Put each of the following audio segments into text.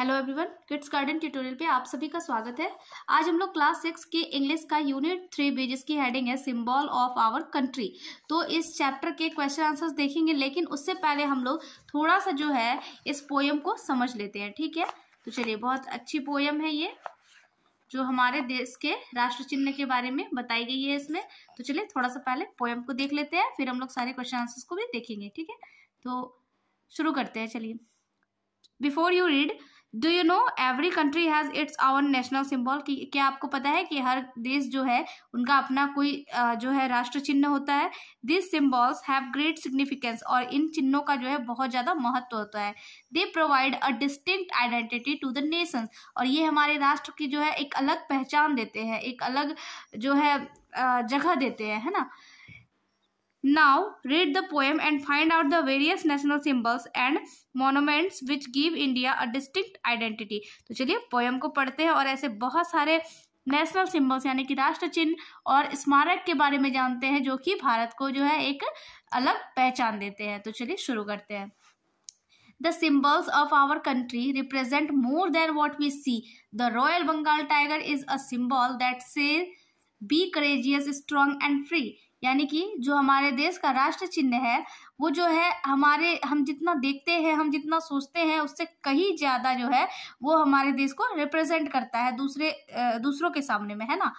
Hello everyone kids garden tutorial पे आप सभी का स्वागत है आज हम लोग क्लास सिक्स के इंग्लिश का यूनिट थ्री बी जिसकी हेडिंग है सिंबल ऑफ आवर कंट्री तो इस चैप्टर के क्वेश्चन आंसर्स देखेंगे लेकिन उससे पहले हम लोग थोड़ा सा जो है इस पोयम को समझ लेते हैं ठीक है तो चलिए बहुत अच्छी पोएम है ये जो हमारे देश के राष्ट्र चिन्ह के बारे में बताई गई है इसमें तो चलिए थोड़ा सा पहले पोएम को देख लेते हैं फिर हम लोग सारे क्वेश्चन आंसर्स को भी देखेंगे ठीक है तो शुरू करते हैं चलिए before you read do you know every country has its our national symbol कि क्या आपको पता है कि हर देश जो है उनका अपना कोई जो है राष्ट्र चिन्ह होता है this symbols have great significance और इन चिन्हों का जो है बहुत ज़्यादा महत्व होता है they provide a distinct identity to the nations और ये हमारे राष्ट्र की जो है एक अलग पहचान देते हैं एक अलग जो है जगह देते हैं है ना Now read the poem and find out the various national symbols and monuments which give India a distinct identity. तो चलिए पोएम को पढ़ते हैं और ऐसे बहुत सारे नेशनल सिम्बल्स यानी कि राष्ट्र चिन्ह और स्मारक के बारे में जानते हैं जो कि भारत को जो है एक अलग पहचान देते हैं तो चलिए शुरू करते हैं the symbols of our country represent more than what we see. The Royal Bengal tiger is a symbol that says, be courageous, strong and free. यानी कि जो हमारे देश का राष्ट्र चिन्ह है वो जो है हमारे हम जितना देखते हैं हम जितना सोचते हैं उससे कहीं ज़्यादा जो है वो हमारे देश को रिप्रेजेंट करता है दूसरे दूसरों के सामने में है ना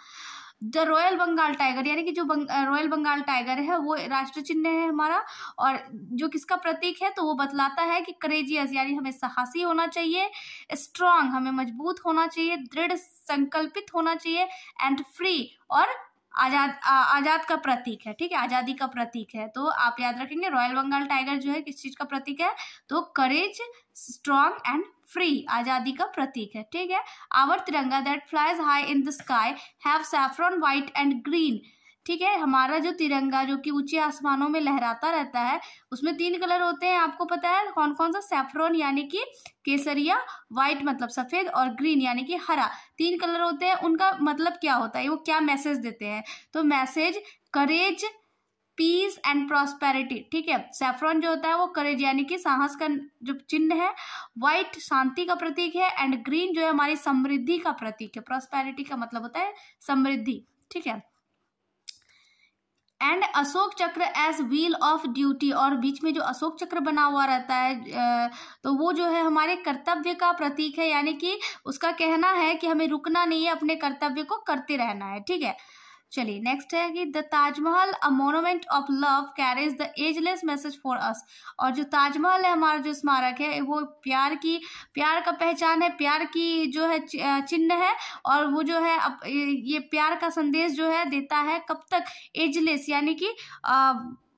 द रॉयल बंगाल टाइगर यानी कि जो बंग, रॉयल बंगाल टाइगर है वो राष्ट्र चिन्ह है हमारा और जो किसका प्रतीक है तो वो बतलाता है कि करेजियस यानी हमें साहसी होना चाहिए स्ट्रांग हमें मजबूत होना चाहिए दृढ़ संकल्पित होना चाहिए एंड फ्री और आजाद आजाद का प्रतीक है ठीक है आज़ादी का प्रतीक है तो आप याद रखेंगे रॉयल बंगाल टाइगर जो है किस चीज़ का प्रतीक है तो करेज स्ट्रॉन्ग एंड फ्री आज़ादी का प्रतीक है ठीक है our tiranga that flies high in the sky have saffron white and green ठीक है हमारा जो तिरंगा जो कि ऊंचे आसमानों में लहराता रहता है उसमें तीन कलर होते हैं आपको पता है कौन कौन सा सेफ्रॉन यानी कि केसरिया व्हाइट मतलब सफ़ेद और ग्रीन यानी कि हरा तीन कलर होते हैं उनका मतलब क्या होता है वो क्या मैसेज देते हैं तो message courage peace and prosperity ठीक है सेफ्रॉन जो होता है वो करेज यानी कि साहस का जो चिन्ह है व्हाइट शांति का प्रतीक है एंड ग्रीन जो है हमारी समृद्धि का प्रतीक है प्रॉस्पेरिटी का मतलब होता है समृद्धि ठीक है एंड अशोक चक्र एज व्हील ऑफ ड्यूटी और बीच में जो अशोक चक्र बना हुआ रहता है तो वो जो है हमारे कर्तव्य का प्रतीक है यानी कि उसका कहना है कि हमें रुकना नहीं है अपने कर्तव्य को करते रहना है ठीक है चलिए नेक्स्ट है कि the Taj Mahal a monument of love carries the ageless message for us और जो ताजमहल है हमारा जो स्मारक है वो प्यार की प्यार का पहचान है प्यार की जो है चिन्ह है और वो जो है अप, ये प्यार का संदेश जो है देता है कब तक एजलेस यानी कि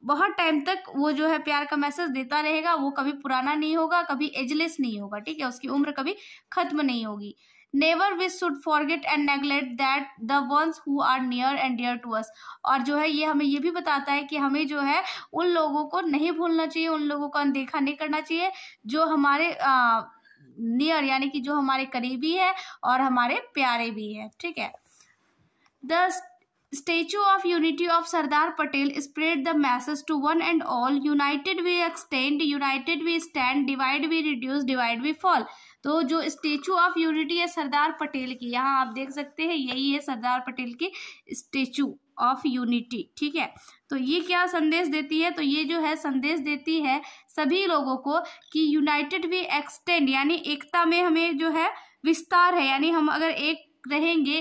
बहुत टाइम तक वो जो है प्यार का मैसेज देता रहेगा वो कभी पुराना नहीं होगा कभी एजलेस नहीं होगा ठीक है उसकी उम्र कभी खत्म नहीं होगी never we should forget and neglect that the ones who are near and dear to us और जो है ये हमें ये भी बताता है कि हमें जो है उन लोगों को नहीं भूलना चाहिए उन लोगों को अनदेखा नहीं करना चाहिए जो हमारे नियर यानी कि जो हमारे करीबी है और हमारे प्यारे भी हैं ठीक है the statue of unity of Sardar Patel spread the message to one and all united we extend united we stand divide we reduce divide we fall तो जो स्टेचू ऑफ यूनिटी है सरदार पटेल की यहाँ आप देख सकते हैं यही है सरदार पटेल की स्टेचू ऑफ यूनिटी ठीक है तो ये क्या संदेश देती है तो ये जो है संदेश देती है सभी लोगों को कि यूनाइटेड वी एक्सटेंड यानी एकता में हमें जो है विस्तार है यानी हम अगर एक रहेंगे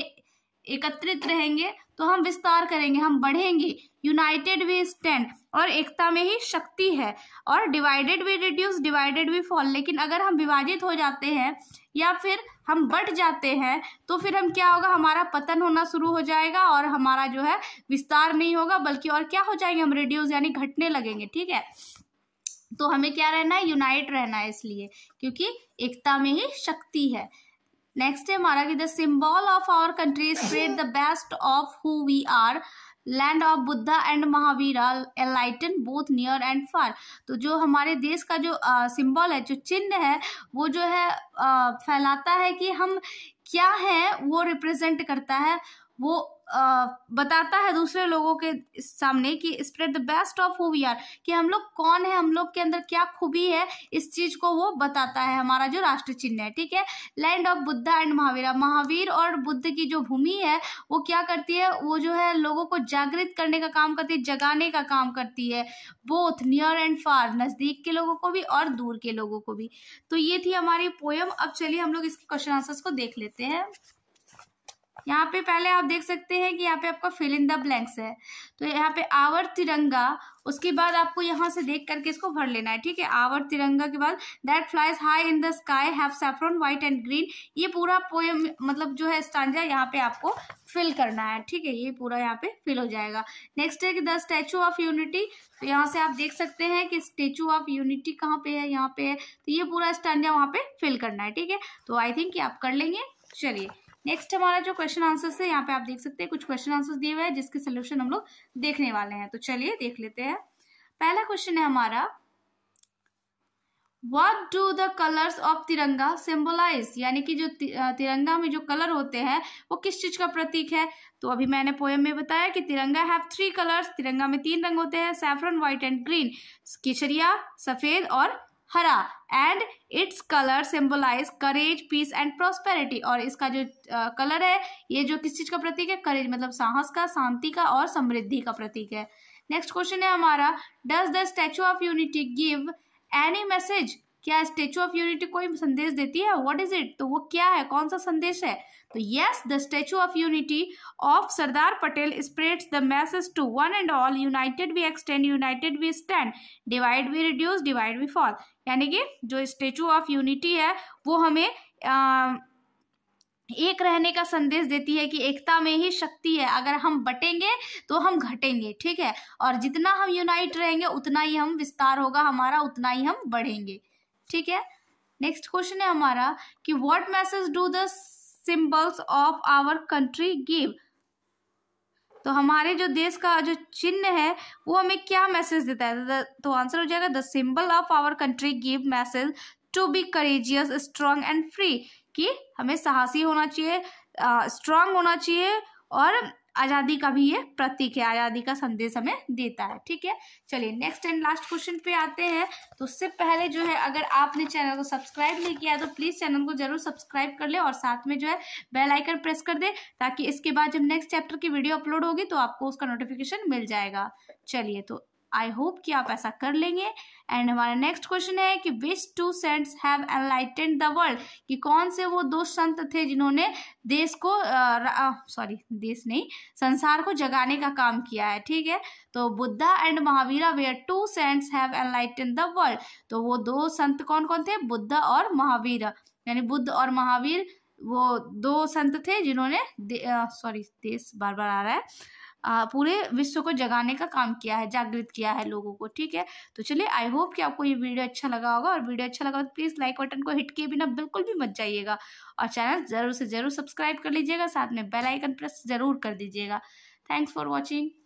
एकत्रित रहेंगे तो हम विस्तार करेंगे हम बढ़ेंगे यूनाइटेड वी स्टैंड और एकता में ही शक्ति है और डिवाइडेड भी रिड्यूस डिवाइडेड भी फॉल लेकिन अगर हम विभाजित हो जाते हैं या फिर हम बढ़ जाते हैं तो फिर हम क्या होगा हमारा पतन होना शुरू हो जाएगा और हमारा जो है विस्तार नहीं होगा बल्कि और क्या हो जाएंगे हम रिड्यूस यानी घटने लगेंगे ठीक है तो हमें क्या रहना है यूनाइट रहना है इसलिए क्योंकि एकता में ही शक्ति है नेक्स्ट है हमारा कि the symbol of our country spread the best of who we are land of Buddha and Mahavira enlighten both near and far तो जो हमारे देश का जो सिंबल है जो चिन्ह है वो जो है आ, फैलाता है कि हम क्या है वो रिप्रेजेंट करता है वो बताता है दूसरे लोगों के सामने कि spread the best of who we are कि हम लोग कौन है हम लोग के अंदर क्या खूबी है इस चीज को वो बताता है हमारा जो राष्ट्र चिन्ह है ठीक है land of Buddha and Mahavira Mahavir और बुद्ध की जो भूमि है वो क्या करती है वो जो है लोगों को जागृत करने का काम करती है जगाने का काम करती है बोथ नियर एंड फार नजदीक के लोगों को भी और दूर के लोगों को भी तो ये थी हमारी पोयम अब चलिए हम लोग इसके क्वेश्चन आंसर्स को देख लेते हैं यहाँ पे पहले आप देख सकते हैं कि यहाँ पे आपका फिल इन द ब्लैंक्स है तो यहाँ पे आवर तिरंगा उसके बाद आपको यहाँ से देख करके इसको भर लेना है ठीक है आवर तिरंगा के बाद that flies high in the sky have saffron white and green ये पूरा पोएम मतलब जो है स्टांजा यहाँ पे आपको फिल करना है ठीक है ये पूरा यहाँ पे फिल हो जाएगा नेक्स्ट है कि द स्टैचू ऑफ यूनिटी तो यहाँ से आप देख सकते हैं कि स्टेचू ऑफ यूनिटी कहाँ पे है यहाँ पे है तो ये पूरा स्टांजा वहाँ पे फिल करना है ठीक है तो आई थिंक ये आप कर लेंगे चलिए नेक्स्ट हमारा जो क्वेश्चन आंसर्स है यहाँ पे आप देख सकते हैं कुछ क्वेश्चन आंसर्स दिए हुए हैं जिसके सोल्यूशन हम लोग देखने वाले हैं तो चलिए देख लेते हैं पहला क्वेश्चन है हमारा what do the colours of tiranga symbolise यानी कि जो तिरंगा में जो कलर होते हैं वो किस चीज़ का प्रतीक है तो अभी मैंने पोएम में बताया कि तिरंगा हैव थ्री कलर्स तिरंगा में तीन रंग होते हैं सैफरन व्हाइट एंड ग्रीन केसरिया सफ़ेद और हरा and its colour symbolise courage peace and prosperity और इसका जो कलर है ये जो किस चीज का प्रतीक है करेज मतलब साहस का शांति का और समृद्धि का प्रतीक है नेक्स्ट क्वेश्चन है हमारा does the statue of Unity give any message क्या स्टेचू ऑफ यूनिटी कोई संदेश देती है वट इज इट तो वो क्या है कौन सा संदेश है तो yes the statue of unity of Sardar Patel spreads the message to one and all united we extend united we stand divide we reduce divide we fall यानी कि जो स्टेचू ऑफ यूनिटी है वो हमें आ, एक रहने का संदेश देती है कि एकता में ही शक्ति है अगर हम बटेंगे तो हम घटेंगे ठीक है और जितना हम यूनाइट रहेंगे उतना ही हम विस्तार होगा हमारा उतना ही हम बढ़ेंगे ठीक है नेक्स्ट क्वेश्चन है हमारा कि what message do the symbols of our country give तो हमारे जो देश का जो चिन्ह है वो हमें क्या मैसेज देता है तो आंसर हो जाएगा the symbol of our country give message to be courageous strong and free कि हमें साहसी होना चाहिए स्ट्रांग होना चाहिए और आज़ादी का भी ये प्रतीक है आज़ादी का संदेश हमें देता है ठीक है चलिए नेक्स्ट एंड लास्ट क्वेश्चन पे आते हैं तो उससे पहले जो है अगर आपने चैनल को सब्सक्राइब नहीं किया तो प्लीज़ चैनल को जरूर सब्सक्राइब कर ले और साथ में जो है बेल आइकन प्रेस कर दे ताकि इसके बाद जब नेक्स्ट चैप्टर की वीडियो अपलोड होगी तो आपको उसका नोटिफिकेशन मिल जाएगा चलिए तो आई होप कि आप ऐसा कर लेंगे एंड हमारा नेक्स्ट क्वेश्चन है कि which two saints have enlightened the world कि कौन से वो दो संत थे जिन्होंने देश को सॉरी देश नहीं संसार को जगाने का काम किया है ठीक है तो Buddha and Mahavira were two saints have enlightened the world तो वो दो संत कौन कौन थे बुद्धा और महावीरा यानी बुद्ध और महावीर वो दो संत थे जिन्होंने सॉरी दे, देश बार बार आ रहा है पूरे विश्व को जगाने का काम किया है जागृत किया है लोगों को ठीक है तो चलिए आई होप कि आपको ये वीडियो अच्छा लगा होगा और वीडियो अच्छा लगा तो प्लीज़ लाइक बटन को हिट किए बिना बिल्कुल भी मत जाइएगा और चैनल ज़रूर से ज़रूर सब्सक्राइब कर लीजिएगा साथ में बेलाइकन प्रेस ज़रूर कर दीजिएगा थैंक्स फॉर वॉचिंग